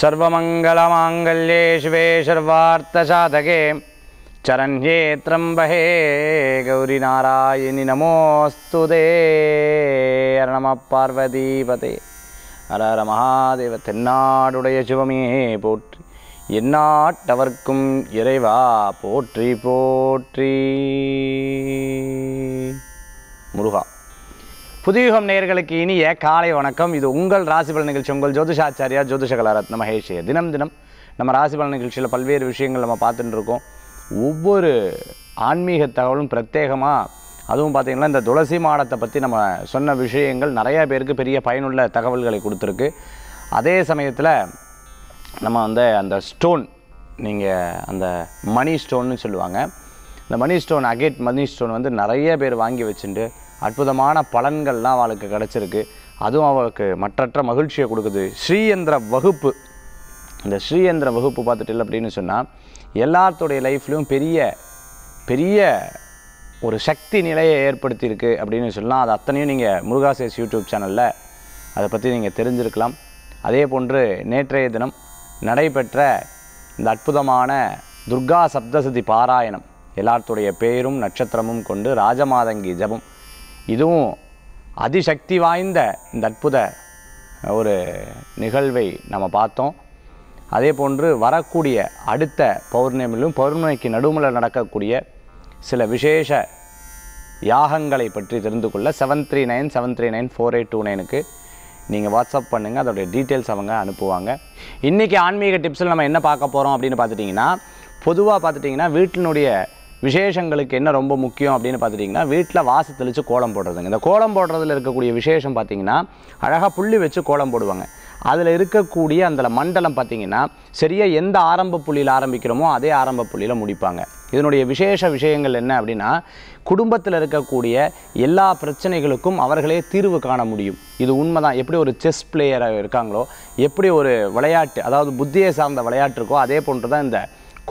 सर्वमङ्गलमाङ्गल्ये शिवे सर्वार्थसाधके चरण्ये त्र्यम्बहे गौरीनारायणि नमोऽस्तु दे पार्वतीपते ஹர ஹர மகாதேவ தென்னாடுடைய சிவமையே போற்றி எந்நாட்டவர்க்கும் இறைவா போற்றி போற்றி முருகா புதியுகம் நேர்களுக்கு இனிய காலை வணக்கம் இது உங்கள் ராசிபல நிகழ்ச்சி உங்கள் ஜோதிஷாச்சாரியா ஜோதிஷகலாரத் மகேஷிய தினம் தினம் நம்ம ராசிபல நிகழ்ச்சியில் பல்வேறு விஷயங்கள் நம்ம பார்த்துட்டு இருக்கோம் ஒவ்வொரு ஆன்மீக தகவலும் பிரத்யேகமாக அதுவும் பார்த்திங்கன்னா இந்த துளசி மாடத்தை பற்றி நம்ம சொன்ன விஷயங்கள் நிறையா பேருக்கு பெரிய பயனுள்ள தகவல்களை கொடுத்துருக்கு அதே சமயத்தில் நம்ம வந்து அந்த ஸ்டோன் நீங்கள் அந்த மணி ஸ்டோன்னு சொல்லுவாங்க இந்த மணி ஸ்டோன் அகேட் மணி ஸ்டோன் வந்து நிறைய பேர் வாங்கி வச்சுட்டு அற்புதமான பலன்கள்லாம் அவளுக்கு கிடச்சிருக்கு அதுவும் அவளுக்கு மற்றற்ற மகிழ்ச்சியை கொடுக்குது ஸ்ரீயந்திர வகுப்பு இந்த ஸ்ரீயந்திர வகுப்பு பார்த்துட்டு அப்படின்னு சொன்னால் எல்லாத்துடைய லைஃப்லேயும் பெரிய பெரிய ஒரு சக்தி நிலையை ஏற்படுத்தியிருக்கு அப்படின்னு சொல்லலாம் அது அத்தனையும் நீங்கள் முருகாசேஸ் யூடியூப் சேனலில் அதை பற்றி நீங்கள் தெரிஞ்சிருக்கலாம் அதே போன்று நேற்றைய தினம் நடைபெற்ற இந்த அற்புதமான துர்கா சப்தசதி பாராயணம் எல்லாத்துடைய பேரும் நட்சத்திரமும் கொண்டு ராஜமாதங்கி ஜபம் இதுவும் அதிசக்தி வாய்ந்த இந்த அற்புத ஒரு நிகழ்வை நம்ம பார்த்தோம் அதே போன்று வரக்கூடிய அடுத்த பௌர்ணமியிலும் பௌர்ணமிக்கு நடுமுல நடக்கக்கூடிய சில விசேஷ யாகங்களை பற்றி தெரிந்து கொள்ள seven three nine seven three nine four eight two நைனுக்கு நீங்கள் வாட்ஸ்அப் பண்ணுங்கள் அதோடைய டீட்டெயில்ஸ் அவங்க அனுப்புவாங்க இன்றைக்கி ஆன்மீக டிப்ஸில் நம்ம என்ன பார்க்க போகிறோம் அப்படின்னு பார்த்துட்டிங்கன்னா பொதுவாக பார்த்துட்டிங்கன்னா வீட்டினுடைய விசேஷங்களுக்கு என்ன ரொம்ப முக்கியம் அப்படின்னு பார்த்துட்டிங்கன்னா வீட்டில் வாசு தெளித்து கோலம் போடுறதுங்க இந்த கோலம் போடுறதுல இருக்கக்கூடிய விசேஷம் பார்த்திங்கன்னா அழகாக புள்ளி வச்சு கோலம் போடுவாங்க அதில் இருக்கக்கூடிய அந்த மண்டலம் பார்த்திங்கன்னா சரியாக எந்த ஆரம்ப புள்ளியில் ஆரம்பிக்கிறோமோ அதே ஆரம்ப புள்ளியில் முடிப்பாங்க இதனுடைய விசேஷ விஷயங்கள் என்ன அப்படின்னா குடும்பத்தில் இருக்கக்கூடிய எல்லா பிரச்சனைகளுக்கும் அவர்களே தீர்வு காண முடியும் இது உண்மைதான் எப்படி ஒரு செஸ் பிளேயராக இருக்காங்களோ எப்படி ஒரு விளையாட்டு அதாவது புத்தியை சார்ந்த விளையாட்டு இருக்கோ அதே போன்று தான் இந்த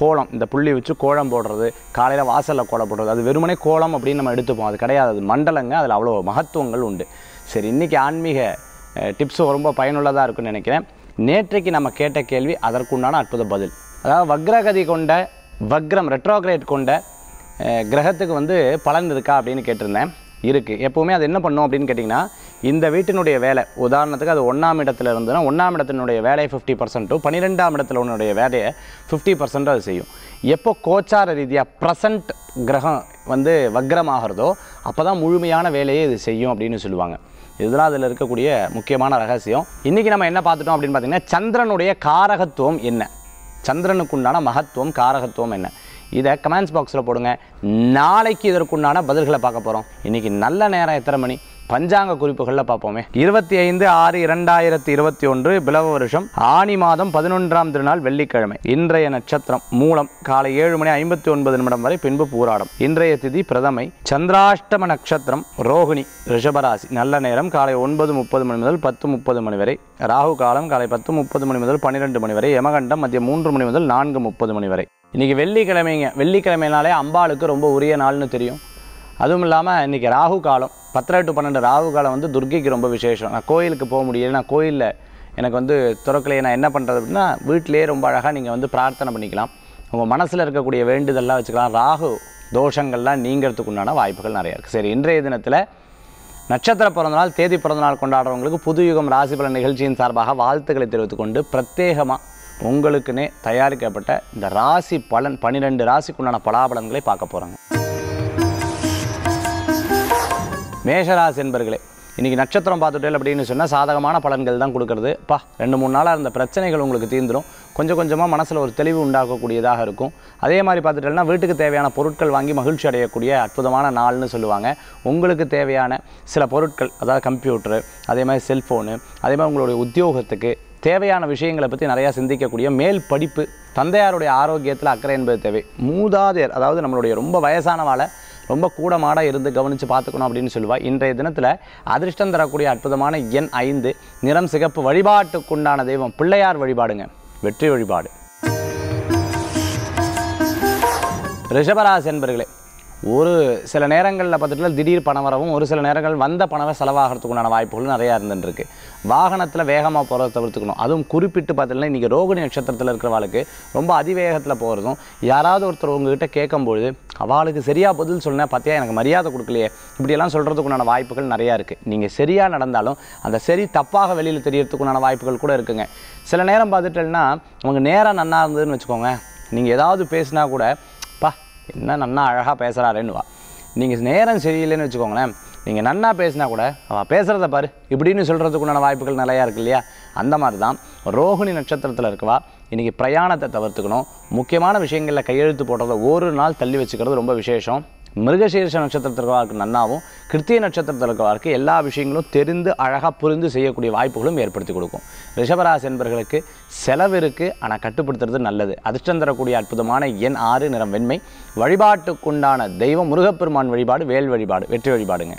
கோலம் இந்த புள்ளி வச்சு கோலம் போடுறது காலையில் வாசலில் கோலம் போடுறது அது வெறுமனே கோலம் அப்படின்னு நம்ம எடுத்துப்போம் அது கிடையாது அது மண்டலங்க அதில் அவ்வளோ மகத்துவங்கள் உண்டு சரி இன்றைக்கி ஆன்மீக டிப்ஸ் ரொம்ப பயனுள்ளதாக இருக்குன்னு நினைக்கிறேன் நேற்றைக்கு நம்ம கேட்ட கேள்வி அதற்குண்டான அற்புத பதில் அதாவது வக்ரகதி கொண்ட வக்ரம் ரெட்ரோக்ரேட் கொண்ட கிரகத்துக்கு வந்து பலன் இருக்கா அப்படின்னு கேட்டிருந்தேன் இருக்குது எப்போவுமே அது என்ன பண்ணும் அப்படின்னு கேட்டிங்கன்னா இந்த வீட்டினுடைய வேலை உதாரணத்துக்கு அது ஒன்றாம் இடத்துல இருந்ததுன்னா ஒன்றாம் இடத்தினுடைய வேலையை ஃபிஃப்டி பர்சன்ட்டும் பன்னிரெண்டாம் இடத்துல உன்னுடைய வேலையை ஃபிஃப்டி பர்சன்ட்டும் அது செய்யும் எப்போ கோச்சார ரீதியாக ப்ரசன்ட் கிரகம் வந்து வக்ரமாகிறதோ அப்போ தான் முழுமையான வேலையை இது செய்யும் அப்படின்னு சொல்லுவாங்க இதுதான் அதில் இருக்கக்கூடிய முக்கியமான ரகசியம் இன்றைக்கி நம்ம என்ன பார்த்துட்டோம் அப்படின்னு பார்த்திங்கன்னா சந்திரனுடைய காரகத்துவம் என்ன சந்திரனுக்குண்டான மகத்துவம் காரகத்துவம் என்ன இதை கமெண்ட்ஸ் பாக்ஸில் போடுங்க நாளைக்கு இதற்குண்டான பதில்களை பார்க்க போகிறோம் இன்றைக்கி நல்ல நேரம் எத்தனை மணி பஞ்சாங்க குறிப்புகளில் பார்ப்போமே இருபத்தி ஐந்து ஆறு இரண்டாயிரத்தி இருபத்தி ஒன்று பிளவ வருஷம் ஆணி மாதம் பதினொன்றாம் திருநாள் வெள்ளிக்கிழமை இன்றைய நட்சத்திரம் மூலம் காலை ஏழு மணி ஐம்பத்தி ஒன்பது நிமிடம் வரை பின்பு பூராடம் இன்றைய திதி பிரதமை சந்திராஷ்டம நட்சத்திரம் ரோஹிணி ரிஷபராசி நல்ல நேரம் காலை ஒன்பது முப்பது மணி முதல் பத்து முப்பது மணி வரை ராகு காலம் காலை பத்து முப்பது மணி முதல் பன்னிரெண்டு மணி வரை யமகண்டம் மதியம் மூன்று மணி முதல் நான்கு முப்பது மணி வரை இன்னைக்கு வெள்ளிக்கிழமைங்க வெள்ளிக்கிழமைனாலே அம்பாளுக்கு ரொம்ப உரிய நாள்னு தெரியும் அதுவும் இல்லாமல் இன்றைக்கி ராகு காலம் பத்தரை டு பன்னெண்டு ராகு காலம் வந்து துர்கைக்கு ரொம்ப விசேஷம் நான் கோயிலுக்கு போக முடியலை நான் கோயிலில் எனக்கு வந்து துறக்கலையே நான் என்ன பண்ணுறது அப்படின்னா வீட்டிலேயே ரொம்ப அழகாக நீங்கள் வந்து பிரார்த்தனை பண்ணிக்கலாம் உங்கள் மனசில் இருக்கக்கூடிய வேண்டுதல்லாம் வச்சுக்கலாம் ராகு தோஷங்கள்லாம் நீங்கிறதுக்கு உண்டான வாய்ப்புகள் நிறையா இருக்குது சரி இன்றைய தினத்தில் நட்சத்திர பிறந்தநாள் தேதி பிறந்தநாள் கொண்டாடுறவங்களுக்கு புது யுகம் ராசி பலன் நிகழ்ச்சியின் சார்பாக வாழ்த்துக்களை தெரிவித்துக்கொண்டு பிரத்யேகமாக உங்களுக்குன்னே தயாரிக்கப்பட்ட இந்த ராசி பலன் பன்னிரெண்டு ராசிக்குண்டான பலாபலன்களை பார்க்க போகிறாங்க மேஷராசி என்பர்களே இன்றைக்கி நட்சத்திரம் பார்த்துட்டேன் அப்படின்னு சொன்னால் சாதகமான பலன்கள் தான் கொடுக்குறது பா ரெண்டு மூணு நாளாக இருந்த பிரச்சனைகள் உங்களுக்கு தீர்ந்துடும் கொஞ்சம் கொஞ்சமாக மனசில் ஒரு தெளிவு உண்டாக்கக்கூடியதாக இருக்கும் அதே மாதிரி பார்த்துட்டேன்னா வீட்டுக்கு தேவையான பொருட்கள் வாங்கி மகிழ்ச்சி அடையக்கூடிய அற்புதமான நாள்னு சொல்லுவாங்க உங்களுக்கு தேவையான சில பொருட்கள் அதாவது கம்ப்யூட்டரு அதே மாதிரி செல்ஃபோனு அதே மாதிரி உங்களுடைய உத்தியோகத்துக்கு தேவையான விஷயங்களை பற்றி நிறையா சிந்திக்கக்கூடிய மேல் படிப்பு தந்தையாருடைய ஆரோக்கியத்தில் அக்கறை என்பது தேவை மூதாதையர் அதாவது நம்மளுடைய ரொம்ப வயசானவாளை ரொம்ப கூடமாடாக இருந்து கவனித்து பார்த்துக்கணும் அப்படின்னு சொல்லுவாள் இன்றைய தினத்தில் அதிர்ஷ்டம் தரக்கூடிய அற்புதமான எண் ஐந்து நிறம் சிகப்பு வழிபாட்டுக்குண்டான தெய்வம் பிள்ளையார் வழிபாடுங்க வெற்றி வழிபாடு ரிஷபராசி என்பர்களே ஒரு சில நேரங்களில் பார்த்துட்டு திடீர் பணம் வரவும் ஒரு சில நேரங்கள் வந்த பணவை செலவாகிறதுக்குண்டான வாய்ப்புகளும் நிறையா இருந்துருக்கு வாகனத்தில் வேகமாக போகிறத தவிர்த்துக்கணும் அதுவும் குறிப்பிட்டு பார்த்துட்டுனா இன்றைக்கி ரோகிணி நட்சத்திரத்தில் இருக்கிறவாளுக்கு ரொம்ப அதிவேகத்தில் போகிறதும் யாராவது ஒருத்தர் உங்ககிட்ட கேட்கும்பொழுது அவளுக்கு சரியாக பதில் சொன்னால் பார்த்தியா எனக்கு மரியாதை கொடுக்கலையே இப்படியெல்லாம் சொல்கிறதுக்குண்டான வாய்ப்புகள் நிறையா இருக்குது நீங்கள் சரியாக நடந்தாலும் அந்த சரி தப்பாக வெளியில் தெரியறதுக்குண்டான வாய்ப்புகள் கூட இருக்குங்க சில நேரம் பார்த்துட்டேன்னா அவங்க நேராக நன்னா இருந்ததுன்னு வச்சுக்கோங்க நீங்கள் ஏதாவது பேசினா கூட பா என்ன நன்னா அழகாக பேசுகிறாருன்னு வா நீங்கள் நேரம் சரியில்லைன்னு வச்சுக்கோங்களேன் நீங்கள் நன்னா பேசினா கூட அவள் பேசுகிறத பாரு இப்படின்னு சொல்கிறதுக்குண்டான வாய்ப்புகள் நிறையா இருக்கு இல்லையா அந்த மாதிரி தான் ரோஹிணி நட்சத்திரத்தில் இருக்கவா இன்றைக்கி பிரயாணத்தை தவிர்த்துக்கணும் முக்கியமான விஷயங்களில் கையெழுத்து போடுறத ஒரு நாள் தள்ளி வச்சுக்கிறது ரொம்ப விசேஷம் மிருகசீரிஷ நட்சத்திரத்திற்காருக்கு நன்னாவும் கிருத்திய நட்சத்திரத்திற்காருக்கு எல்லா விஷயங்களும் தெரிந்து அழகாக புரிந்து செய்யக்கூடிய வாய்ப்புகளும் ஏற்படுத்தி கொடுக்கும் ரிஷபராசி என்பர்களுக்கு செலவு இருக்குது ஆனால் கட்டுப்படுத்துறது நல்லது அதிர்ஷ்டம் தரக்கூடிய அற்புதமான எண் ஆறு நிறம் வெண்மை வழிபாட்டுக்குண்டான தெய்வம் முருகப்பெருமான் வழிபாடு வேல் வழிபாடு வெற்றி வழிபாடுங்க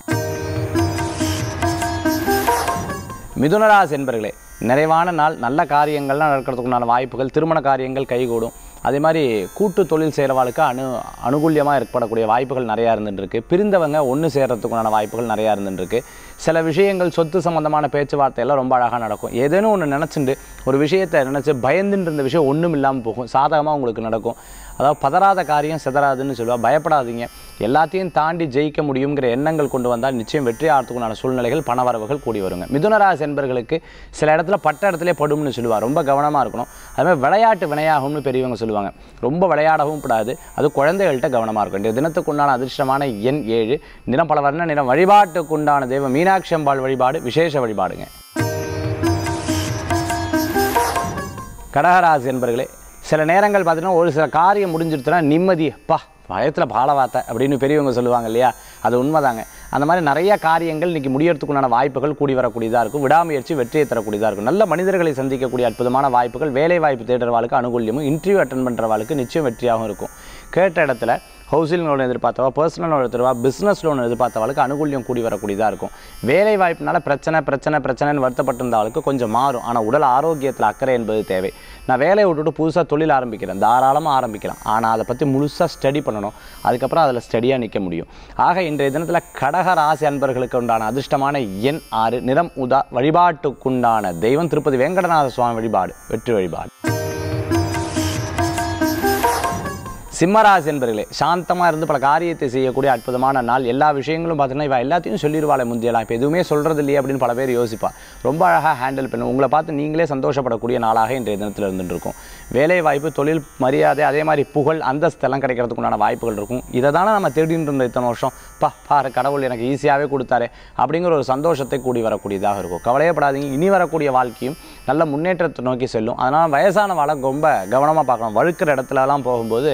மிதுனராசி என்பர்களே நிறைவான நாள் நல்ல காரியங்கள்லாம் நடக்கிறதுக்குண்டான வாய்ப்புகள் திருமண காரியங்கள் கைகூடும் அதே மாதிரி கூட்டு தொழில் செய்கிறவாளுக்கு அனு அனுகூலியமாக ஏற்படக்கூடிய வாய்ப்புகள் நிறையா இருந்துட்டுருக்கு பிரிந்தவங்க ஒன்று சேர்கிறதுக்குண்டான வாய்ப்புகள் நிறையா இருந்துட்டுருக்கு சில விஷயங்கள் சொத்து சம்மந்தமான பேச்சுவார்த்தையெல்லாம் ரொம்ப அழகாக நடக்கும் ஏதேனும் ஒன்று நினச்சிட்டு ஒரு விஷயத்தை நினச்சி பயந்துட்டு இருந்த விஷயம் ஒன்றும் இல்லாமல் போகும் சாதகமாக உங்களுக்கு நடக்கும் அதாவது பதறாத காரியம் செதறாதுன்னு சொல்லுவாள் பயப்படாதீங்க எல்லாத்தையும் தாண்டி ஜெயிக்க முடியுங்கிற எண்ணங்கள் கொண்டு வந்தால் நிச்சயம் வெற்றி ஆகிறதுக்குண்டான சூழ்நிலைகள் பணவரவுகள் கூடி வருங்க மிதுனராசி என்பர்களுக்கு சில இடத்துல பட்ட இடத்துல படும்னு சொல்லுவாள் ரொம்ப கவனமாக இருக்கணும் அதுமாதிரி விளையாட்டு வினையாகும்னு பெரியவங்க சொல்லுவாங்க ரொம்ப விளையாடவும் கூடாது அது குழந்தைகள்கிட்ட கவனமாக இருக்கும் இந்த தினத்துக்குண்டான அதிர்ஷ்டமான எண் ஏழு நிறம் பல வர்ண நிறம் வழிபாட்டுக்குண்டான தெய்வம் மீனாட்சி அம்பாள் வழிபாடு விசேஷ வழிபாடுங்க கடகராசி என்பர்களே சில நேரங்கள் பார்த்தீங்கன்னா ஒரு சில காரியம் முடிஞ்சிடுச்சுன்னா நிம்மதி பா பயத்தில் பால வார்த்தை அப்படின்னு பெரியவங்க சொல்லுவாங்க இல்லையா அது உண்மைதாங்க அந்த மாதிரி நிறைய காரியங்கள் இன்றைக்கி முடியறதுக்குண்டான வாய்ப்புகள் கூடி வரக்கூடியதாக இருக்கும் விடாமுயற்சி வெற்றியை தரக்கூடியதாக இருக்கும் நல்ல மனிதர்களை சந்திக்கக்கூடிய அற்புதமான வாய்ப்புகள் வேலை வாய்ப்பு தேடுறவாளுக்கு அனுகூலியமும் இன்டர்வியூ அட்டன் பண்ணுறவாளுக்கு நிச்சயம் வெற்றியாகவும் இருக்கும் கேட்ட இடத்துல ஹவுசிங் லோன் எதிர்பார்த்தவா பர்சனல் லோன் எடுத்துருவா பிஸ்னஸ் லோன் எதிர்பார்த்தவளுக்கு அனுகூலியம் கூடி வரக்கூடியதாக இருக்கும் வேலை வாய்ப்புனால பிரச்சனை பிரச்சனை பிரச்சனைன்னு வருத்தப்பட்டிருந்தவளுக்கு கொஞ்சம் மாறும் ஆனால் உடல் ஆரோக்கியத்தில் அக்கறை என்பது தேவை நான் வேலையை விட்டுட்டு புதுசாக தொழில் ஆரம்பிக்கிறேன் தாராளமாக ஆரம்பிக்கலாம் ஆனால் அதை பற்றி முழுசாக ஸ்டடி பண்ணணும் அதுக்கப்புறம் அதில் ஸ்டடியாக நிற்க முடியும் ஆக இன்றைய தினத்தில் கடக ராசி அன்பர்களுக்கு உண்டான அதிர்ஷ்டமான எண் ஆறு நிறம் உதா வழிபாட்டுக்குண்டான தெய்வம் திருப்பதி வெங்கடநாத சுவாமி வழிபாடு வெற்றி வழிபாடு சிம்மராசி என்பர்களே சாந்தமாக இருந்து பல காரியத்தை செய்யக்கூடிய அற்புதமான நாள் எல்லா விஷயங்களும் பார்த்தீங்கன்னா இவள் எல்லாத்தையும் சொல்லிடுவாளே முந்தியலாம் இப்போ எதுவுமே சொல்கிறது இல்லையே அப்படின்னு பல பேர் யோசிப்பா ரொம்ப அழகாக ஹேண்டில் பண்ணுவோம் உங்களை பார்த்து நீங்களே சந்தோஷப்படக்கூடிய நாளாக இன்றைய தினத்தில் இருந்துருக்கும் வேலை வாய்ப்பு தொழில் மரியாதை அதே மாதிரி புகழ் அந்தஸ்தெல்லாம் கிடைக்கிறதுக்குண்டான வாய்ப்புகள் இருக்கும் இதை தானே நம்ம தேடிட்டு இருந்த இத்தனை வருஷம் பா பாரு கடவுள் எனக்கு ஈஸியாகவே கொடுத்தாரு அப்படிங்கிற ஒரு சந்தோஷத்தை கூடி வரக்கூடியதாக இருக்கும் கவலையப்படாதீங்க இனி வரக்கூடிய வாழ்க்கையும் நல்ல முன்னேற்றத்தை நோக்கி செல்லும் அதனால் வயசான வளம் ரொம்ப கவனமாக பார்க்கணும் வழுக்கிற இடத்துலலாம் போகும்போது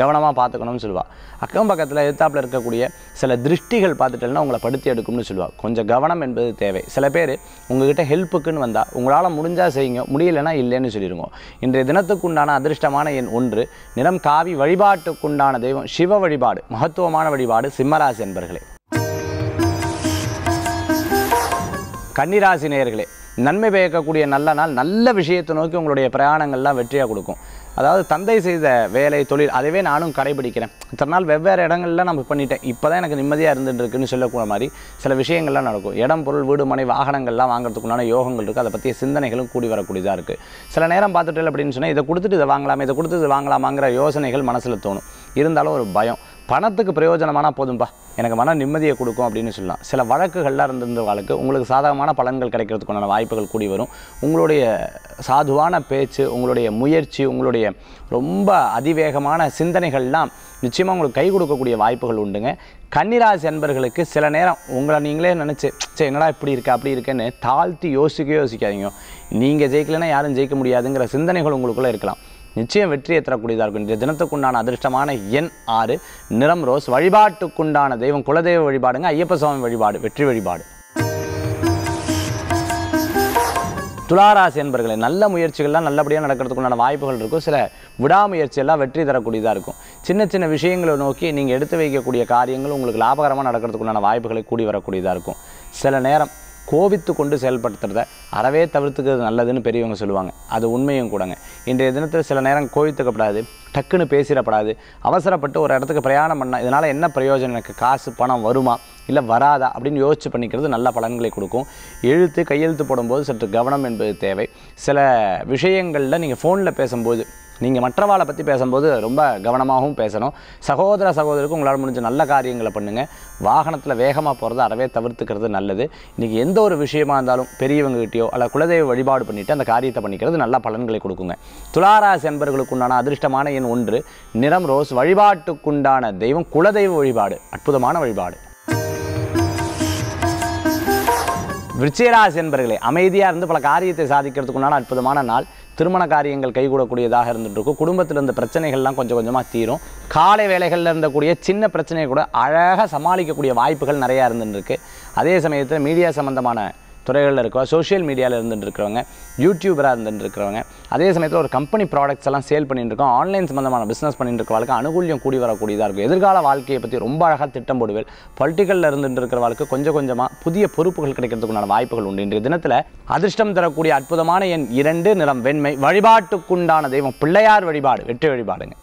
கவனமாக பார்த்துக்கணும்னு சொல்லுவாள் அக்கம் பக்கத்தில் எதிர்த்தாப்பில் இருக்கக்கூடிய சில திருஷ்டிகள் பார்த்துட்டேன்னா உங்களை படுத்தி எடுக்கும்னு சொல்லுவாள் கொஞ்சம் கவனம் என்பது தேவை சில பேர் உங்ககிட்ட ஹெல்ப்புக்குன்னு வந்தால் உங்களால் முடிஞ்சால் செய்யுங்க முடியலைன்னா இல்லைன்னு சொல்லிடுங்க இன்றைய தினத்துக்குண்டான அதிர்ஷ்டமான எண் ஒன்று நிறம் காவி வழிபாட்டுக்குண்டான தெய்வம் சிவ வழிபாடு மகத்துவமான வழிபாடு சிம்மராசி என்பர்களே கன்னிராசி நேயர்களே நன்மை பயக்கக்கூடிய நல்ல நாள் நல்ல விஷயத்தை நோக்கி உங்களுடைய பிரயாணங்கள்லாம் வெற்றியாக கொடுக்கும் அதாவது தந்தை செய்த வேலை தொழில் அதுவே நானும் கடைபிடிக்கிறேன் இத்தனை நாள் வெவ்வேறு இடங்கள்ல நம்ம பண்ணிட்டேன் இப்போ தான் எனக்கு நிம்மதியாக இருந்துட்டுருக்குன்னு சொல்லக்கூடிய சொல்லக்கூட மாதிரி சில விஷயங்கள்லாம் நடக்கும் இடம் பொருள் வீடு மனை வாகனங்கள்லாம் வாங்குறதுக்குள்ளான யோகங்கள் இருக்குது அதை பற்றிய சிந்தனைகளும் கூடி வரக்கூடியதாக இருக்குது சில நேரம் பார்த்துட்டு அப்படின்னு சொன்னால் இதை கொடுத்துட்டு இதை வாங்கலாமே இதை கொடுத்து இது வாங்கலாமாங்கிற யோசனைகள் மனசில் தோணும் இருந்தாலும் ஒரு பயம் பணத்துக்கு பிரயோஜனமானால் போதும்பா எனக்கு மன நிம்மதியை கொடுக்கும் அப்படின்னு சொல்லலாம் சில வழக்குகள்லாம் இருந்திருந்த வழக்கு உங்களுக்கு சாதகமான பலன்கள் கிடைக்கிறதுக்குண்டான வாய்ப்புகள் கூடி வரும் உங்களுடைய சாதுவான பேச்சு உங்களுடைய முயற்சி உங்களுடைய ரொம்ப அதிவேகமான சிந்தனைகள்லாம் நிச்சயமாக உங்களுக்கு கை கொடுக்கக்கூடிய வாய்ப்புகள் உண்டுங்க கன்னிராசி அன்பர்களுக்கு சில நேரம் உங்களை நீங்களே நினச்சி சரி என்னடா இப்படி இருக்கா அப்படி இருக்கேன்னு தாழ்த்தி யோசிக்க யோசிக்காதீங்க நீங்கள் ஜெயிக்கலைன்னா யாரும் ஜெயிக்க முடியாதுங்கிற சிந்தனைகள் உங்களுக்குள்ளே இருக்கலாம் நிச்சயம் வெற்றியை தரக்கூடியதாக இருக்கும் இன்றைய தினத்துக்குண்டான அதிர்ஷ்டமான எண் ஆறு நிறம் ரோஸ் வழிபாட்டுக்குண்டான தெய்வம் குலதெய்வ வழிபாடுங்க ஐயப்ப சுவாமி வழிபாடு வெற்றி வழிபாடு துளாராசி என்பர்களே நல்ல முயற்சிகள்லாம் நல்லபடியாக நடக்கிறதுக்குண்டான வாய்ப்புகள் இருக்கும் சில விடாமுயற்சியெல்லாம் வெற்றி தரக்கூடியதாக இருக்கும் சின்ன சின்ன விஷயங்களை நோக்கி நீங்கள் எடுத்து வைக்கக்கூடிய காரியங்கள் உங்களுக்கு லாபகரமாக நடக்கிறதுக்குண்டான வாய்ப்புகளை கூடி வரக்கூடியதாக இருக்கும் சில நேரம் கோபித்து கொண்டு செயல்படுத்துறத அறவே தவிர்த்துக்கிறது நல்லதுன்னு பெரியவங்க சொல்லுவாங்க அது உண்மையும் கூடங்க இன்றைய தினத்தில் சில நேரம் கோவித்துக்கப்படாது டக்குன்னு பேசிடப்படாது அவசரப்பட்டு ஒரு இடத்துக்கு பிரயாணம் பண்ணால் இதனால் என்ன பிரயோஜனம் எனக்கு காசு பணம் வருமா இல்லை வராதா அப்படின்னு யோசிச்சு பண்ணிக்கிறது நல்ல பலன்களை கொடுக்கும் எழுத்து கையெழுத்து போடும்போது சற்று கவனம் என்பது தேவை சில விஷயங்களில் நீங்கள் ஃபோனில் பேசும்போது நீங்கள் மற்றவாளை பற்றி பேசும்போது ரொம்ப கவனமாகவும் பேசணும் சகோதர சகோதரிக்கு உங்களால் முடிஞ்ச நல்ல காரியங்களை பண்ணுங்கள் வாகனத்தில் வேகமாக போகிறத அறவே தவிர்த்துக்கிறது நல்லது இன்றைக்கி எந்த ஒரு விஷயமா இருந்தாலும் பெரியவங்ககிட்டயோ அல்ல குலதெய்வ வழிபாடு பண்ணிவிட்டு அந்த காரியத்தை பண்ணிக்கிறது நல்ல பலன்களை கொடுக்குங்க துளாராசி என்பர்களுக்கு உண்டான அதிர்ஷ்டமான எண் ஒன்று நிறம் ரோஸ் வழிபாட்டுக்குண்டான தெய்வம் குலதெய்வ வழிபாடு அற்புதமான வழிபாடு விருச்சிகராசி என்பர்களே அமைதியாக இருந்து பல காரியத்தை சாதிக்கிறதுக்குண்டான அற்புதமான நாள் திருமண காரியங்கள் கைகூடக்கூடியதாக இருந்துட்டு இருக்கும் குடும்பத்தில் இருந்த பிரச்சனைகள்லாம் கொஞ்சம் கொஞ்சமாக தீரும் காலை வேலைகளில் இருந்தக்கூடிய சின்ன பிரச்சனையை கூட அழகாக சமாளிக்கக்கூடிய வாய்ப்புகள் நிறையா இருந்துருக்கு அதே சமயத்தில் மீடியா சம்மந்தமான துறைகளில் இருக்கவங்க சோஷியல் மீடியாவில் இருந்துட்டு இருக்கிறவங்க யூடியூபராக இருந்துட்டு இருக்கிறவங்க அதே சமயத்தில் ஒரு கம்பெனி ப்ராடக்ட்ஸ் எல்லாம் சேல் பண்ணிட்டு இருக்கோம் ஆன்லைன் சம்மந்தமான பிஸ்னஸ் பண்ணிட்டு இருக்கவாளுக்கு அனுகூலியம் கூடி வரக்கூடியதாக இருக்கும் எதிர்கால வாழ்க்கையை பற்றி ரொம்ப அழகாக திட்டம் போடுவேல் பொலிட்டிக்கலில் இருந்துட்டு இருக்கிறவாளுக்கு கொஞ்சம் கொஞ்சமாக புதிய பொறுப்புகள் கிடைக்கிறதுக்குண்டான வாய்ப்புகள் உண்டு இன்றைய தினத்தில் அதிர்ஷ்டம் தரக்கூடிய அற்புதமான என் இரண்டு நிறம் வெண்மை வழிபாட்டுக்குண்டான தெய்வம் பிள்ளையார் வழிபாடு வெற்றி வழிபாடுங்க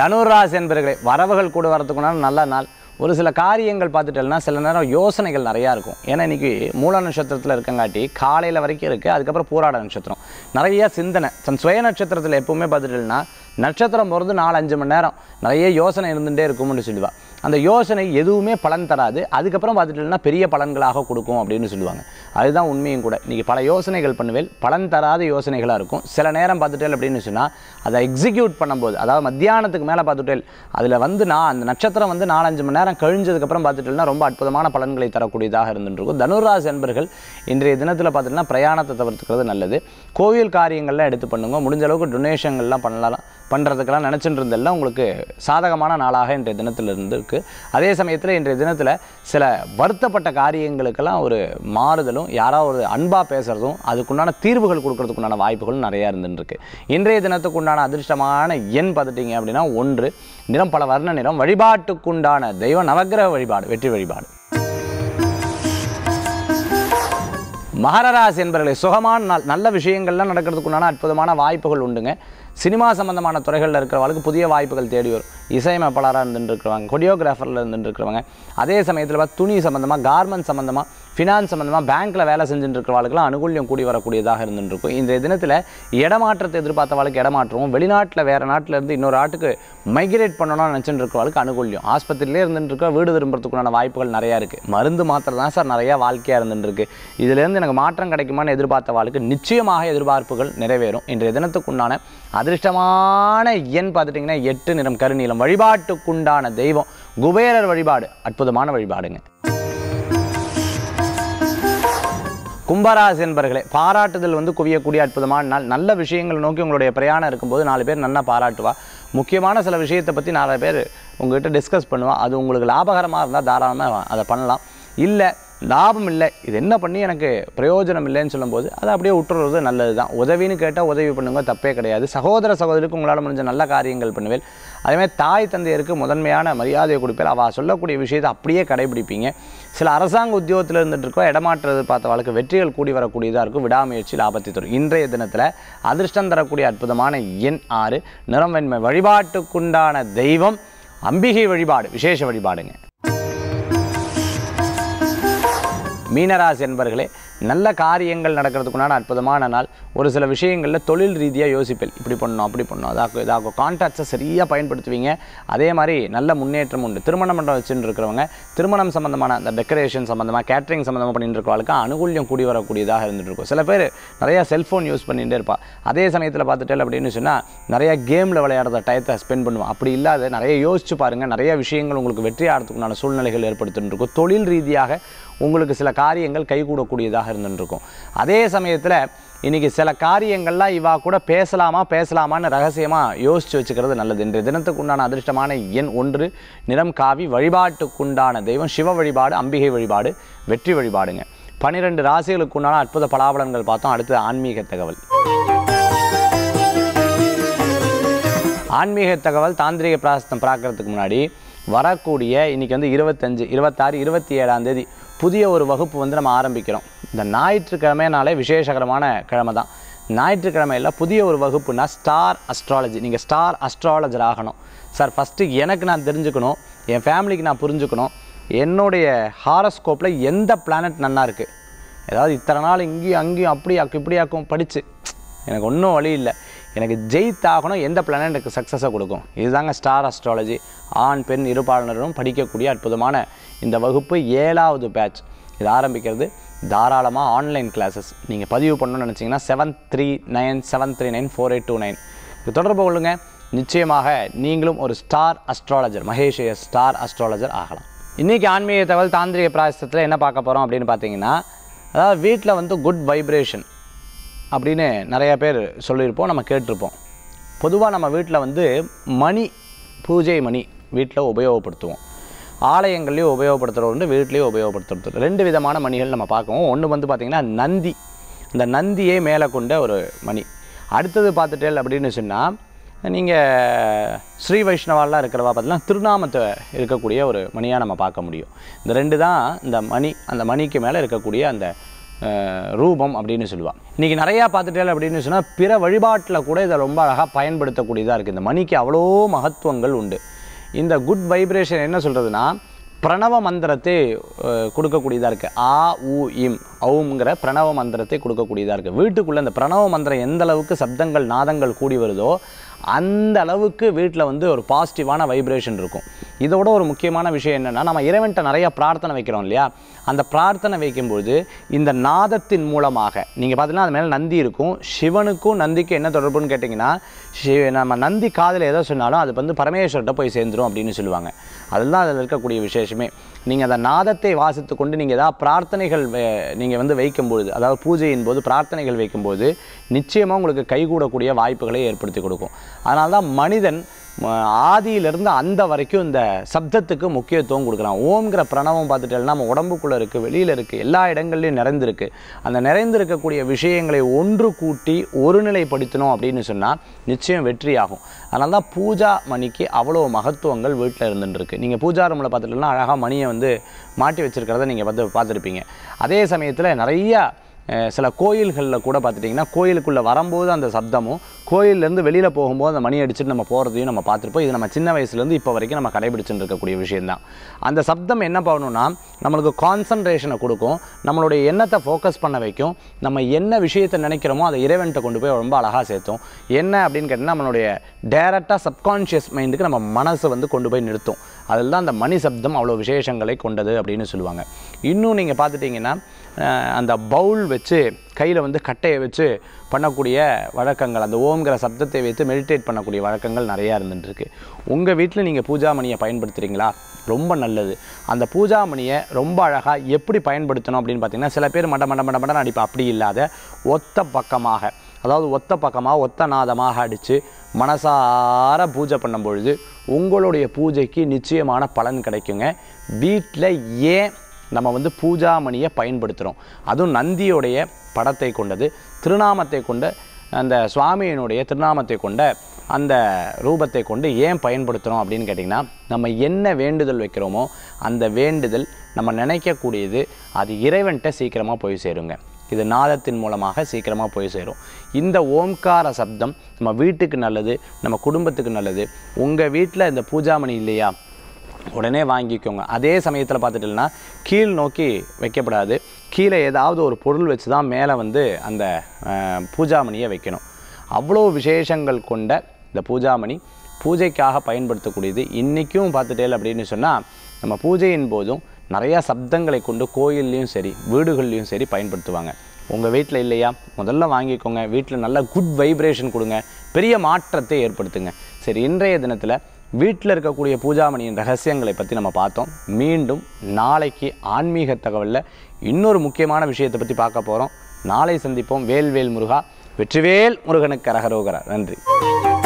தனுராசி என்பவர்களே வரவுகள் கூட வரத்துக்குண்டான நல்ல நாள் ஒரு சில காரியங்கள் பார்த்துட்டோம்னா சில நேரம் யோசனைகள் நிறையா இருக்கும் ஏன்னா இன்றைக்கி மூல நட்சத்திரத்தில் இருக்கங்காட்டி காலையில் வரைக்கும் இருக்குது அதுக்கப்புறம் பூராட நட்சத்திரம் நிறையா சிந்தனை தன் சுய நட்சத்திரத்தில் எப்போவுமே பார்த்துட்டோம்னா நட்சத்திரம் பிறந்து நாலு அஞ்சு மணி நேரம் நிறைய யோசனை இருந்துகிட்டே இருக்கும்னு சொல்லுவாள் அந்த யோசனை எதுவுமே பலன் தராது அதுக்கப்புறம் பார்த்துட்டுனா பெரிய பலன்களாக கொடுக்கும் அப்படின்னு சொல்லுவாங்க அதுதான் உண்மையும் கூட இன்றைக்கி பல யோசனைகள் பண்ணுவேல் பலன் தராத யோசனைகளாக இருக்கும் சில நேரம் பார்த்துட்டு அப்படின்னு சொன்னால் அதை எக்ஸிக்யூட் பண்ணும்போது அதாவது மத்தியானத்துக்கு மேலே பார்த்துட்டேல் அதில் வந்து நான் அந்த நட்சத்திரம் வந்து நாலஞ்சு மணி நேரம் கழிஞ்சதுக்கப்புறம் பார்த்துட்டேல்னா ரொம்ப அற்புதமான பலன்களை தரக்கூடியதாக இருந்துருக்கும் தனுராஸ் என்பர்கள் இன்றைய தினத்தில் பார்த்துட்டுனா பிரயாணத்தை தவிர்த்துக்கிறது நல்லது கோவில் காரியங்கள்லாம் எடுத்து பண்ணுங்க முடிஞ்ச அளவுக்கு டொனேஷன்கள்லாம் பண்ணலாம் பண்ணுறதுக்கெல்லாம் நினச்சிட்டு இருந்தெல்லாம் உங்களுக்கு சாதகமான நாளாக இன்றைய தினத்தில் இருந்து இருக்குது அதே சமயத்தில் இன்றைய தினத்தில் சில வருத்தப்பட்ட காரியங்களுக்கெல்லாம் ஒரு மாறுதலும் யாராவது ஒரு அன்பாக பேசுகிறதும் அதுக்குண்டான தீர்வுகள் கொடுக்கறதுக்குண்டான வாய்ப்புகளும் நிறையா இருந்துருக்கு இன்றைய தினத்துக்குண்டான அதிர்ஷ்டமான எண் பார்த்துட்டிங்க அப்படின்னா ஒன்று நிறம் பல வர்ண நிறம் வழிபாட்டுக்குண்டான தெய்வ நவகிரக வழிபாடு வெற்றி வழிபாடு மகரராசி என்பவர்களை சுகமான நல்ல விஷயங்கள்லாம் நடக்கிறதுக்குண்டான அற்புதமான வாய்ப்புகள் உண்டுங்க சினிமா சம்மந்தமான துறைகளில் இருக்கிறவங்களுக்கு புதிய வாய்ப்புகள் தேடி வரும் இசையமைப்பாளராக இருந்துட்டு இருக்கிறவங்க கொடியோகிராஃபரில் இருந்துட்டு இருக்கிறவங்க அதே சமயத்தில் பார்த்து துணி சம்மந்தமாக கார்மெண்ட் சம்மந்தமாக ஃபினான்ஸ் சம்மந்தமாக பேங்க்கில் வேலை செஞ்சுட்டு இருக்கிறவாளுக்குலாம் அனுகூல்யம் கூடி வரக்கூடியதாக இருந்துருக்கும் இந்த தினத்தில் இடமாற்றத்தை எதிர்பார்த்த வாழ்க்கை இடமாற்றமும் வெளிநாட்டில் வேறு நாட்டிலேருந்து இன்னொரு ஆட்டுக்கு மைக்ரேட் பண்ணணும்னு நினச்சிட்டு இருக்கிறவாளுக்கு அனுகூல்யம் ஆஸ்பத்திரியிலே இருந்துட்டு இருக்க வீடு திரும்புறதுக்குண்டான வாய்ப்புகள் நிறையா இருக்குது மருந்து மாத்திரை தான் சார் நிறையா வாழ்க்கையாக இருந்துட்டு இருக்கு இதுலேருந்து எனக்கு மாற்றம் கிடைக்குமான்னு வாழ்க்கை நிச்சயமாக எதிர்பார்ப்புகள் நிறைவேறும் இன்றைய தினத்துக்குண்டான அதிர்ஷ்டமான எண் பார்த்துட்டிங்கன்னா எட்டு நிறம் கருநீளம் வழிபாட்டுக்குண்டான தெய்வம் குபேரர் வழிபாடு அற்புதமான வழிபாடுங்க கும்பராசி என்பர்களே பாராட்டுதல் வந்து குவியக்கூடிய அற்புதமான நாள் நல்ல விஷயங்கள் நோக்கி உங்களுடைய பிரயாணம் இருக்கும்போது நாலு பேர் நல்லா பாராட்டுவா முக்கியமான சில விஷயத்தை பற்றி நாலு பேர் உங்கள்கிட்ட டிஸ்கஸ் பண்ணுவாள் அது உங்களுக்கு லாபகரமாக இருந்தால் தாராளமாக அதை பண்ணலாம் இல்லை லாபம் இல்லை இது என்ன பண்ணி எனக்கு பிரயோஜனம் இல்லைன்னு சொல்லும்போது அதை அப்படியே விட்டுறது நல்லது தான் உதவின்னு கேட்டால் உதவி பண்ணுங்க தப்பே கிடையாது சகோதர சகோதரிக்கு உங்களால் முடிஞ்ச நல்ல காரியங்கள் பண்ணுவேன் அதேமாதிரி தாய் தந்தையருக்கு முதன்மையான மரியாதையை கொடுப்பேன் அவள் சொல்லக்கூடிய விஷயத்தை அப்படியே கடைபிடிப்பீங்க சில அரசாங்க உத்தியோகத்தில் இருந்துட்டு இருக்கோ இடமாற்றது பார்த்த வாழ்க்கை வெற்றிகள் கூடி வரக்கூடியதாக இருக்கும் விடாமுயற்சி லாபத்தை தரும் இன்றைய தினத்தில் அதிர்ஷ்டம் தரக்கூடிய அற்புதமான எண் ஆறு நிறம் வெண்மை வழிபாட்டுக்குண்டான தெய்வம் அம்பிகை வழிபாடு விசேஷ வழிபாடுங்க மீனராசி என்பர்களே நல்ல காரியங்கள் நடக்கிறதுக்குண்டான அற்புதமான நாள் ஒரு சில விஷயங்களில் தொழில் ரீதியாக யோசிப்பேன் இப்படி பண்ணணும் அப்படி பண்ணணும் அதாக்கு இதாகும் கான்டாக்ட்ஸை சரியாக பயன்படுத்துவீங்க அதே மாதிரி நல்ல முன்னேற்றம் உண்டு திருமணம் மண்டலம் வச்சுட்டு இருக்கிறவங்க திருமணம் சம்மந்தமான அந்த டெக்கரேஷன் சம்மந்தமாக கேட்ரிங் சம்மந்தமாக பண்ணிட்டு இருக்கிறவங்களுக்கு அனுகூலியம் கூடி வரக்கூடியதாக இருந்துட்டு இருக்கும் சில பேர் நிறையா செல்ஃபோன் யூஸ் பண்ணிகிட்டே இருப்பாள் அதே சமயத்தில் பார்த்துட்டே அப்படின்னு சொன்னால் நிறையா கேமில் விளையாடுற டயத்தை ஸ்பெண்ட் பண்ணுவோம் அப்படி இல்லாத நிறைய யோசிச்சு பாருங்கள் நிறைய விஷயங்கள் உங்களுக்கு வெற்றி ஆடுறதுக்குண்டான சூழ்நிலைகள் ஏற்படுத்திட்டு இருக்கும் தொழில் ரீதியாக உங்களுக்கு சில காரியங்கள் கைகூடக்கூடியதாக இருந்துருக்கும் அதே சமயத்தில் இன்றைக்கி சில காரியங்கள்லாம் இவா கூட பேசலாமா பேசலாமான்னு ரகசியமாக யோசித்து வச்சுக்கிறது நல்லது இன்றைய தினத்துக்கு உண்டான அதிர்ஷ்டமான எண் ஒன்று நிறம் காவி வழிபாட்டுக்குண்டான தெய்வம் சிவ வழிபாடு அம்பிகை வழிபாடு வெற்றி வழிபாடுங்க பன்னிரெண்டு ராசிகளுக்கு உண்டான அற்புத பலாபலன்கள் பார்த்தோம் அடுத்து ஆன்மீக தகவல் ஆன்மீக தகவல் தாந்திரிக பிராசத்தம் பிராக்கிறதுக்கு முன்னாடி வரக்கூடிய இன்றைக்கி வந்து இருபத்தஞ்சு இருபத்தாறு இருபத்தி ஏழாம் தேதி புதிய ஒரு வகுப்பு வந்து நம்ம ஆரம்பிக்கிறோம் இந்த ஞாயிற்றுக்கிழமைனாலே விசேஷகரமான கிழமை தான் ஞாயிற்றுக்கிழமையில் புதிய ஒரு வகுப்புனா ஸ்டார் அஸ்ட்ராலஜி நீங்கள் ஸ்டார் அஸ்ட்ராலஜர் ஆகணும் சார் ஃபஸ்ட்டு எனக்கு நான் தெரிஞ்சுக்கணும் என் ஃபேமிலிக்கு நான் புரிஞ்சுக்கணும் என்னுடைய ஹாரஸ்கோப்பில் எந்த பிளானட் நல்லா இருக்குது ஏதாவது இத்தனை நாள் இங்கேயும் அங்கேயும் அப்படி அக்கு இப்படி படித்து எனக்கு ஒன்றும் வழி இல்லை எனக்கு ஜெயித்தாகணும் எந்த பிளானும் எனக்கு சக்ஸஸை கொடுக்கும் இதுதாங்க ஸ்டார் அஸ்ட்ராலஜி ஆண் பெண் இருபாலினரும் படிக்கக்கூடிய அற்புதமான இந்த வகுப்பு ஏழாவது பேட்ச் இது ஆரம்பிக்கிறது தாராளமாக ஆன்லைன் கிளாஸஸ் நீங்கள் பதிவு பண்ணணும்னு நினச்சிங்கன்னா seven three nine seven three nine four eight two nine இது தொடர்பு கொள்ளுங்கள் நிச்சயமாக நீங்களும் ஒரு ஸ்டார் அஸ்ட்ராலஜர் மகேஷைய ஸ்டார் அஸ்ட்ராலஜர் ஆகலாம் இன்றைக்கி ஆன்மீக தகவல் தாந்திரிக பிராயசத்தில் என்ன பார்க்க போகிறோம் அப்படின்னு பார்த்தீங்கன்னா அதாவது வீட்டில் வந்து குட் வைப்ரேஷன் அப்படின்னு நிறையா பேர் சொல்லியிருப்போம் நம்ம கேட்டிருப்போம் பொதுவாக நம்ம வீட்டில் வந்து மணி பூஜை மணி வீட்டில் உபயோகப்படுத்துவோம் ஆலயங்கள்லேயும் உபயோகப்படுத்துகிற ஒன்று வீட்லேயும் உபயோகப்படுத்துறது ரெண்டு விதமான மணிகள் நம்ம பார்க்குவோம் ஒன்று வந்து பார்த்திங்கன்னா நந்தி அந்த நந்தியே மேலே கொண்ட ஒரு மணி அடுத்தது பார்த்துட்டேல் அப்படின்னு சொன்னால் நீங்கள் ஸ்ரீ வைஷ்ணவாலாம் இருக்கிறவா பார்த்தீங்கன்னா திருநாமத்தை இருக்கக்கூடிய ஒரு மணியாக நம்ம பார்க்க முடியும் இந்த ரெண்டு தான் இந்த மணி அந்த மணிக்கு மேலே இருக்கக்கூடிய அந்த ரூபம் அப்படின்னு சொல்லுவாள் இன்றைக்கி நிறையா பார்த்துட்டேன் அப்படின்னு சொன்னால் பிற வழிபாட்டில் கூட இதை ரொம்ப அழகாக பயன்படுத்தக்கூடியதாக இருக்குது இந்த மணிக்கு அவ்வளோ மகத்துவங்கள் உண்டு இந்த குட் வைப்ரேஷன் என்ன சொல்கிறதுனா பிரணவ மந்திரத்தை கொடுக்கக்கூடியதாக இருக்குது ஆ உ இம் அவுங்கிற பிரணவ மந்திரத்தை கொடுக்கக்கூடியதாக இருக்குது வீட்டுக்குள்ளே இந்த பிரணவ மந்திரம் எந்த அளவுக்கு சப்தங்கள் நாதங்கள் கூடி வருதோ அந்த அளவுக்கு வீட்டில் வந்து ஒரு பாசிட்டிவான வைப்ரேஷன் இருக்கும் இதோட ஒரு முக்கியமான விஷயம் என்னென்னா நம்ம இறைவன்கிட்ட நிறையா பிரார்த்தனை வைக்கிறோம் இல்லையா அந்த பிரார்த்தனை வைக்கும்போது இந்த நாதத்தின் மூலமாக நீங்கள் பார்த்தீங்கன்னா அது மேலே நந்தி இருக்கும் சிவனுக்கும் நந்திக்கும் என்ன தொடர்புன்னு கேட்டிங்கன்னா நம்ம நந்தி காதில் எதை சொன்னாலும் அது வந்து பரமேஸ்வர்கிட்ட போய் சேர்ந்துடும் அப்படின்னு சொல்லுவாங்க அதுதான் அதில் இருக்கக்கூடிய விசேஷமே நீங்கள் அந்த நாதத்தை வாசித்து கொண்டு நீங்கள் ஏதாவது பிரார்த்தனைகள் நீங்கள் வந்து வைக்கும்பொழுது அதாவது பூஜையின் போது பிரார்த்தனைகள் வைக்கும்போது நிச்சயமாக உங்களுக்கு கைகூடக்கூடிய வாய்ப்புகளை ஏற்படுத்தி கொடுக்கும் அதனால்தான் மனிதன் ஆதியிலிருந்து அந்த வரைக்கும் இந்த சப்தத்துக்கு முக்கியத்துவம் கொடுக்கலாம் ஓம்ங்கிற பிரணவம் பார்த்துட்டேன்னா நம்ம உடம்புக்குள்ளே இருக்குது வெளியில் இருக்குது எல்லா இடங்கள்லையும் நிறைந்திருக்கு அந்த நிறைந்திருக்கக்கூடிய விஷயங்களை ஒன்று கூட்டி ஒருநிலைப்படுத்தணும் அப்படின்னு சொன்னால் நிச்சயம் வெற்றியாகும் அதனால தான் பூஜா மணிக்கு அவ்வளோ மகத்துவங்கள் வீட்டில் இருந்துருக்கு நீங்கள் பூஜா ரூமில் பார்த்துட்டோம்னா அழகாக மணியை வந்து மாட்டி வச்சுருக்கிறத நீங்கள் பார்த்து பார்த்துருப்பீங்க அதே சமயத்தில் நிறையா சில கோயில்களில் கூட பார்த்துட்டிங்கன்னா கோயிலுக்குள்ளே வரும்போது அந்த சப்தமும் கோயிலேருந்து வெளியில் போகும்போது அந்த மணி அடிச்சுட்டு நம்ம போகிறதையும் நம்ம பார்த்துருப்போம் இது நம்ம சின்ன வயசுலேருந்து இப்போ வரைக்கும் நம்ம கடைபிடிச்சுட்டு இருக்கக்கூடிய விஷயந்தான் அந்த சப்தம் என்ன பண்ணணும்னா நம்மளுக்கு கான்சன்ட்ரேஷனை கொடுக்கும் நம்மளுடைய எண்ணத்தை ஃபோக்கஸ் பண்ண வைக்கும் நம்ம என்ன விஷயத்தை நினைக்கிறோமோ அதை இறைவன்கிட்ட கொண்டு போய் ரொம்ப அழகாக சேர்த்தும் என்ன அப்படின்னு கேட்டால் நம்மளுடைய டேரெக்டாக சப்கான்ஷியஸ் மைண்டுக்கு நம்ம மனசை வந்து கொண்டு போய் நிறுத்தும் அதில் தான் அந்த மணி சப்தம் அவ்வளோ விசேஷங்களை கொண்டது அப்படின்னு சொல்லுவாங்க இன்னும் நீங்கள் பார்த்துட்டிங்கன்னா அந்த பவுல் வச்சு கையில் வந்து கட்டையை வச்சு பண்ணக்கூடிய வழக்கங்கள் அந்த ஓம்கிற சப்தத்தை வைத்து மெடிடேட் பண்ணக்கூடிய வழக்கங்கள் நிறையா இருந்துட்டுருக்கு உங்கள் வீட்டில் நீங்கள் பூஜா மணியை பயன்படுத்துகிறீங்களா ரொம்ப நல்லது அந்த பூஜா மணியை ரொம்ப அழகாக எப்படி பயன்படுத்தணும் அப்படின்னு பார்த்தீங்கன்னா சில பேர் மட மட மட மட அடிப்பு அப்படி இல்லாத ஒத்த பக்கமாக அதாவது ஒத்த பக்கமாக ஒத்த நாதமாக அடித்து மனசார பூஜை பண்ணும்பொழுது உங்களுடைய பூஜைக்கு நிச்சயமான பலன் கிடைக்குங்க வீட்டில் ஏன் நம்ம வந்து பூஜாமணியை பயன்படுத்துகிறோம் அதுவும் நந்தியுடைய படத்தை கொண்டது திருநாமத்தை கொண்ட அந்த சுவாமியினுடைய திருநாமத்தை கொண்ட அந்த ரூபத்தை கொண்டு ஏன் பயன்படுத்துகிறோம் அப்படின்னு கேட்டிங்கன்னா நம்ம என்ன வேண்டுதல் வைக்கிறோமோ அந்த வேண்டுதல் நம்ம நினைக்கக்கூடியது அது இறைவன்கிட்ட சீக்கிரமாக போய் சேருங்க இது நாதத்தின் மூலமாக சீக்கிரமாக போய் சேரும் இந்த ஓம்கார சப்தம் நம்ம வீட்டுக்கு நல்லது நம்ம குடும்பத்துக்கு நல்லது உங்கள் வீட்டில் இந்த பூஜாமணி இல்லையா உடனே வாங்கிக்கோங்க அதே சமயத்தில் பார்த்துட்டீங்கன்னா கீழ் நோக்கி வைக்கப்படாது கீழே ஏதாவது ஒரு பொருள் வச்சு தான் மேலே வந்து அந்த பூஜாமணியை வைக்கணும் அவ்வளோ விசேஷங்கள் கொண்ட இந்த பூஜாமணி பூஜைக்காக பயன்படுத்தக்கூடியது இன்றைக்கும் பார்த்துட்டேல் அப்படின்னு சொன்னால் நம்ம பூஜையின் போதும் நிறையா சப்தங்களை கொண்டு கோயில்லையும் சரி வீடுகள்லையும் சரி பயன்படுத்துவாங்க உங்கள் வீட்டில் இல்லையா முதல்ல வாங்கிக்கோங்க வீட்டில் நல்ல குட் வைப்ரேஷன் கொடுங்க பெரிய மாற்றத்தை ஏற்படுத்துங்க சரி இன்றைய தினத்தில் வீட்டில் இருக்கக்கூடிய பூஜாமணியின் ரகசியங்களை பற்றி நம்ம பார்த்தோம் மீண்டும் நாளைக்கு ஆன்மீக தகவலில் இன்னொரு முக்கியமான விஷயத்தை பற்றி பார்க்க போகிறோம் நாளை சந்திப்போம் வேல்வேல் முருகா வெற்றிவேல் முருகனுக்கு ரகரோகரா நன்றி